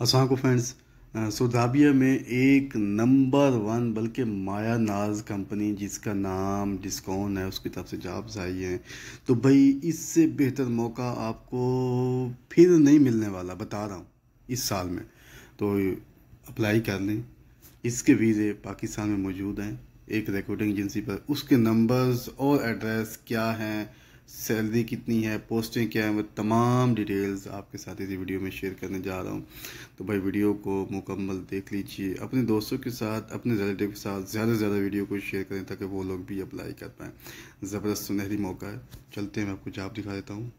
को फ्रेंड्स सोदाबिया में एक नंबर वन बल्कि माया नाज कंपनी जिसका नाम डिस्काउंट है उसकी तरफ से जॉब्स आई हैं तो भाई इससे बेहतर मौका आपको फिर नहीं मिलने वाला बता रहा हूँ इस साल में तो अप्लाई कर लें इसके वीज़े पाकिस्तान में मौजूद हैं एक रिकॉर्डिंग एजेंसी पर उसके नंबर्स और एड्रेस क्या हैं सैलरी कितनी है पोस्टें क्या है मैं तमाम डिटेल्स आपके साथ इसी वीडियो में शेयर करने जा रहा हूँ तो भाई वीडियो को मुकम्मल देख लीजिए अपने दोस्तों के साथ अपने रिलेटिव के साथ ज़्यादा से ज़्यादा वीडियो को शेयर करें ताकि वो लोग भी अप्लाई कर पाएँ ज़बरदस्त सुनहरी मौका है चलते हैं मैं आपको जॉब दिखा देता हूँ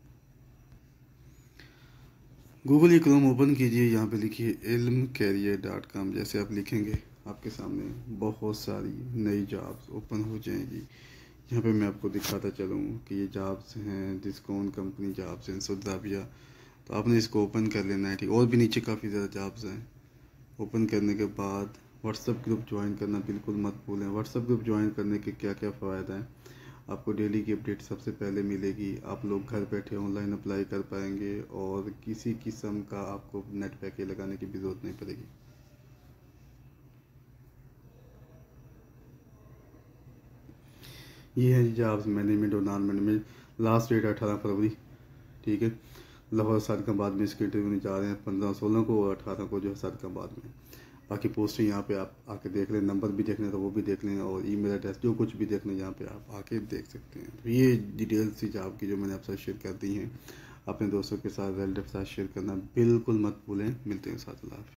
गूगल ये क्रोम ओपन कीजिए यहाँ पे लिखिए इल्म कैरियर डॉट कॉम जैसे आप लिखेंगे आपके सामने बहुत सारी नई जॉब्स ओपन हो जाएंगी यहाँ पे मैं आपको दिखाता चलूँ कि ये जॉब्स हैं डिस्कॉन कंपनी जॉब्स हैं सुदाबिया तो आपने इसको ओपन कर लेना है ठीक और भी नीचे काफ़ी ज़्यादा जॉब्स हैं ओपन करने के बाद व्हाट्सअप ग्रुप ज्वाइन करना बिल्कुल मत भूलें व्हाट्सअप ग्रुप ज्वाइन करने के क्या क्या फ़ायदा हैं आपको डेली की अपडेट सबसे पहले मिलेगी आप लोग घर बैठे ऑनलाइन अप्लाई कर पाएंगे और किसी किस्म का आपको नेट पैकेज लगाने की भी ज़रूरत नहीं पड़ेगी ये है जी जॉब्स मैनेजमेंट और नॉन मैनेजमेंट लास्ट डेट अठारह फरवरी ठीक है लाहौर सादका बाद में इसके इंटरव्यू जा रहे हैं पंद्रह सोलह को और अठारह को जो है सादका बाद में बाकी पोस्टें यहाँ पे आप आके देख लें नंबर भी देख लें तो वो भी देख लें और ई मेल एड्रेस जो कुछ भी देख लें यहाँ पे आप आके देख सकते हैं तो ये डिटेल्स थी जॉब की जो मैंने आपसे शेयर कर दी हैं अपने दोस्तों के साथ रिलेटिव के साथ शेयर करना बिल्कुल मत भूलें मिलते हैं साथ